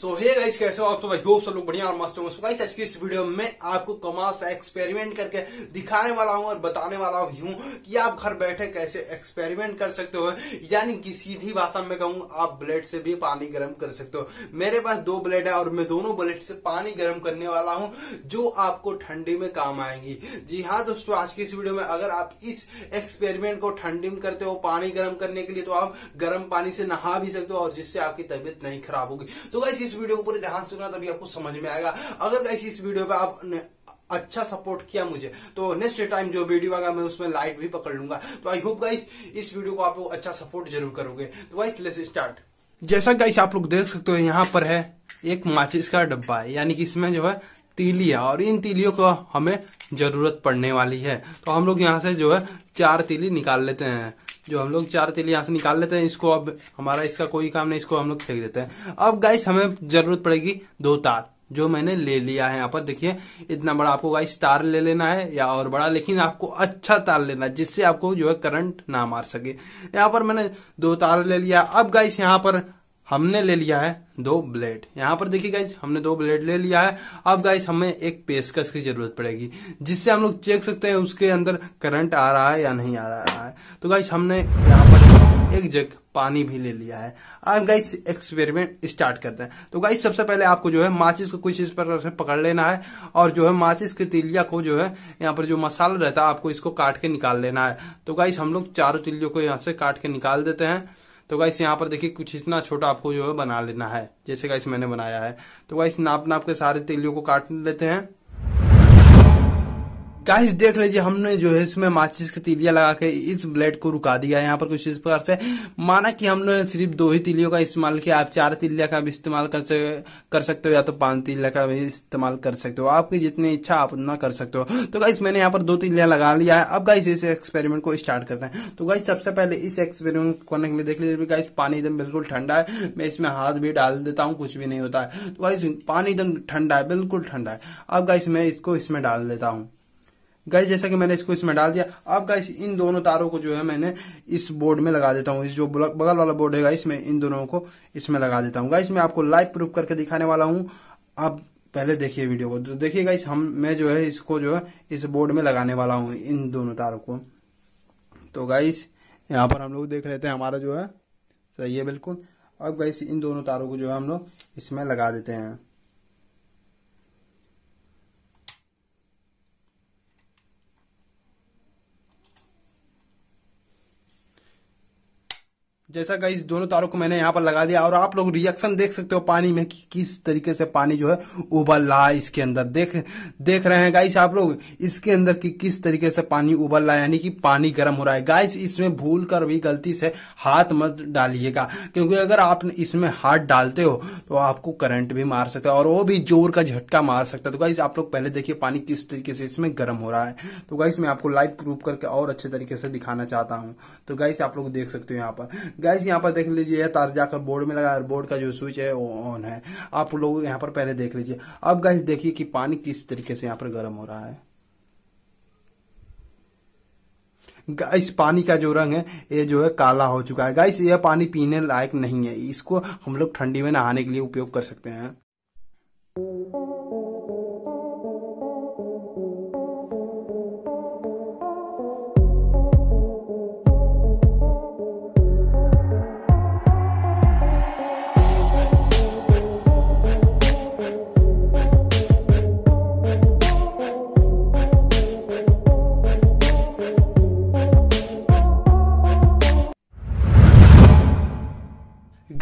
सो hey guys कैसे हो आप सब आई होप सब लोग बढ़िया और मस्त होंगे सो गाइस आज की इस वीडियो में आपको कमाल सा एक्सपेरिमेंट करके दिखाने वाला हूं और बताने वाला हूं कि आप घर बैठे कैसे एक्सपेरिमेंट कर सकते हो यानी कि सीधी भाषा में कहूंगा आप ब्लेड से भी पानी गर्म कर सकते हो मेरे पास दो ब्लेड है और मैं दोनों ब्लेड से पानी गर्म करने वाला हूँ जो आपको ठंडी में काम आएंगी जी हाँ दोस्तों आज की इस वीडियो में अगर आप इस एक्सपेरिमेंट को ठंडी में करते हो पानी गर्म करने के लिए तो आप गर्म पानी से नहा भी सकते हो और जिससे आपकी तबीयत नहीं खराब होगी तो गाइस इस वीडियो को पूरे ध्यान से सुनना तभी आपको समझ में आएगा अगर गाइस इस वीडियो पे आपने अच्छा सपोर्ट किया मुझे तो नेक्स्ट टाइम जो वीडियो आएगा मैं उसमें लाइट भी पकड़ लूंगा तो आई होप गाइस इस वीडियो को आप लोग अच्छा सपोर्ट जरूर करोगे तो गाइस लेट्स स्टार्ट जैसा गाइस आप लोग देख सकते हो यहाँ पर है एक माचिस का डब्बा है यानी कि इसमें जो है तीली है और इन तीलियों को हमें जरूरत पड़ने वाली है तो हम लोग यहाँ से जो है चार तीली निकाल लेते हैं जो हम लोग चार तेल यहाँ से निकाल लेते हैं इसको अब हमारा इसका कोई काम नहीं इसको हम लोग फेंक देते हैं अब गाइस हमें जरूरत पड़ेगी दो तार जो मैंने ले लिया है यहाँ पर देखिए इतना बड़ा आपको गाइस तार ले लेना है या और बड़ा लेकिन आपको अच्छा तार लेना है जिससे आपको जो है करंट ना मार सके यहाँ पर मैंने दो तार ले लिया अब गाइस यहाँ पर हमने ले लिया है दो ब्लेड यहाँ पर देखिए गाइज हमने दो ब्लेड ले लिया है अब गाइज हमें एक पेशकश की जरूरत पड़ेगी जिससे हम लोग चेक सकते हैं उसके अंदर करंट आ रहा है या नहीं आ रहा है तो गाइज हमने यहाँ पर एक जग पानी भी ले लिया है अब गाइस एक्सपेरिमेंट स्टार्ट करते हैं तो गाइस सबसे पहले आपको जो है माचिस को कुछ इस पर पकड़ लेना है और जो है माचिस की तिलिया को जो है यहाँ पर जो मसाला रहता है आपको इसको काट के निकाल लेना है तो गाइस हम लोग चारों तिलियों को यहाँ से काट के निकाल देते हैं तो गाइस यहाँ पर देखिए कुछ इतना छोटा आपको जो है बना लेना है जैसे गाइस मैंने बनाया है तो गाइस नाप नाप के सारे तेलियों को काट लेते हैं गाइस देख लीजिए हमने जो है इसमें माचिस की तिलिया लगा के इस ब्लेड को रुका दिया है यहाँ पर कुछ इस प्रकार से माना कि हमने सिर्फ दो ही तिलियों का इस्तेमाल किया आप चार तिलिया का भी इस्तेमाल कर कर सकते हो या तो पांच तिलिया का भी इस्तेमाल कर सकते हो आपकी जितनी इच्छा आप उतना कर सकते हो तो गाइस मैंने यहाँ पर दो तिलिया लगा लिया है अब गाइस इस एक्सपेरिमेंट को स्टार्ट करते हैं तो गाइस सबसे पहले इस एक्सपेरिमेंट को करने के लिए देख लीजिए गाइस पानी एकदम बिल्कुल ठंडा है मैं इसमें हाथ भी डाल देता हूँ कुछ भी नहीं होता है तो गाइस पानी एकदम ठंडा है बिल्कुल ठंडा है अब गाइस मैं इसको इसमें डाल देता हूँ गाइस जैसा कि मैंने इसको इसमें डाल दिया अब गाइस इन दोनों तारों को जो है मैंने इस बोर्ड में लगा देता हूँ इस जो बगल वाला बोर्ड है गाइस मैं इन दोनों को इसमें लगा देता हूँ गाइस मैं आपको लाइव प्रूफ करके दिखाने वाला हूँ अब पहले देखिए वीडियो को तो देखिए गाइस हम मैं जो है इसको जो है इस बोर्ड में लगाने वाला हूँ इन दोनों तारों को तो गाइस यहाँ पर हम लोग देख लेते हैं हमारा जो है सही है बिल्कुल अब गाइस इन दोनों तारों को जो है हम लोग इसमें लगा देते हैं जैसा गाइस दोनों तारों को मैंने यहाँ पर लगा दिया और आप लोग रिएक्शन देख सकते हो पानी में कि किस तरीके से पानी जो है उबल रहा है इसके अंदर देख देख रहे हैं गाइस आप लोग इसके अंदर कि किस तरीके से पानी उबल रहा है यानी कि पानी गर्म हो रहा है गाइस इसमें भूल कर भी गलती से हाथ मत डालिएगा क्योंकि अगर आप इसमें हाथ डालते हो तो आपको करंट भी मार सकता है और वो भी जोर का झटका मार सकता है तो गाइस आप लोग पहले देखिए पानी किस तरीके से इसमें गर्म हो रहा है तो गाइस मैं आपको लाइव प्रूफ करके और अच्छे तरीके से दिखाना चाहता हूँ तो गाइस आप लोग देख सकते हो यहाँ पर गाइस यहाँ पर देख लीजिए यह तार जाकर बोर्ड में लगा बोर्ड का जो स्विच है वो ऑन है आप लोग यहाँ पर पहले देख लीजिए अब गाइस देखिए कि पानी किस तरीके से यहाँ पर गर्म हो रहा है गाइस पानी का जो रंग है ये जो है काला हो चुका है गाइस यह पानी पीने लायक नहीं है इसको हम लोग ठंडी में नहाने के लिए उपयोग कर सकते हैं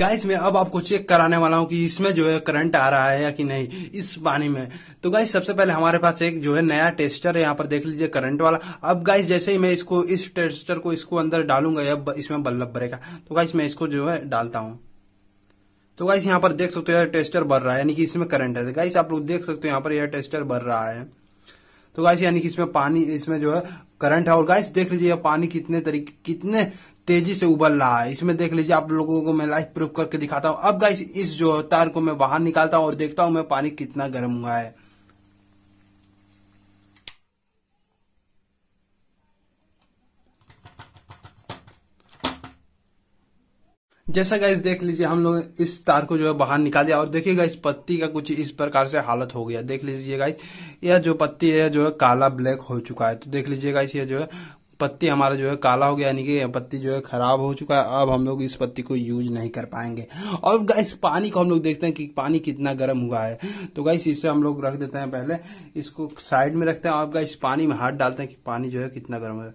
गाइस मैं अब आपको चेक कराने वाला हूँ कि इसमें जो है करंट आ रहा है या कि नहीं इस पानी में तो गाइस सबसे पहले हमारे पास एक जो है नया टेस्टर है यहाँ पर देख लीजिए करंट वाला अब गाइस जैसे ही मैं इसको इस टेस्टर को इसको अंदर डालूंगा या इसमें बल्लब भरेगा तो गाइस मैं इसको जो है डालता हूँ तो गाइस यहाँ पर देख सकते हो यह टेस्टर भर रहा है यानी कि इसमें करंट है गाइस आप लोग देख सकते हो यहाँ पर यह टेस्टर भर रहा है तो गाइस यानी कि इसमें पानी इसमें जो है करंट है और गाइस देख लीजिए पानी कितने तरीके कितने तेजी से उबल रहा है इसमें देख लीजिए आप लोगों को मैं लाइव प्रूफ करके दिखाता हूँ अब गाइस इस जो तार को मैं बाहर निकालता हूँ और देखता हूँ मैं पानी कितना गर्म हुआ है जैसा गाइस देख लीजिए हम लोग इस तार को जो है बाहर निकाल दिया और देखिए गाइस पत्ती का कुछ इस प्रकार से हालत हो गया देख लीजिए गाइस यह जो पत्ती है जो है काला ब्लैक हो चुका है तो देख लीजिए गाइस यह जो है पत्ती हमारा जो है काला हो गया यानी कि पत्ती जो है खराब हो चुका है अब हम लोग इस पत्ती को यूज नहीं कर पाएंगे और गैस पानी को हम लोग देखते हैं कि पानी कितना गर्म हुआ है तो गैस इसे हम लोग रख देते हैं पहले इसको साइड में रखते हैं और गैस पानी में हाथ डालते हैं कि पानी जो है कितना गर्म हो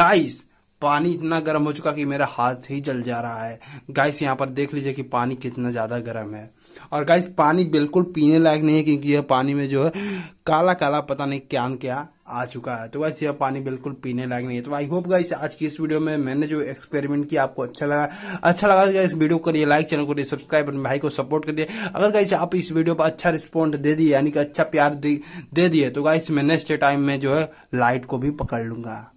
गाइस पानी इतना गर्म हो चुका कि मेरा हाथ ही जल जा रहा है गाइस यहाँ पर देख लीजिए कि पानी कितना ज़्यादा गर्म है और गाइस पानी बिल्कुल पीने लायक नहीं है क्योंकि यह पानी में जो है काला काला पता नहीं क्या क्या आ चुका है तो वैसे यह पानी बिल्कुल पीने लायक नहीं है तो आई होप गाइस आज की इस वीडियो में मैंने जो एक्सपेरिमेंट किया आपको अच्छा लगा अच्छा लगा इस वीडियो को करिए लाइक चैनल को करिए सब्सक्राइब और भाई को सपोर्ट कर दिए अगर गाइस आप इस वीडियो पर अच्छा रिस्पॉन्ड दे दिए यानी कि अच्छा प्यार दे दिए तो गाइस मैं नेक्स्ट टाइम में जो है लाइट को भी पकड़ लूंगा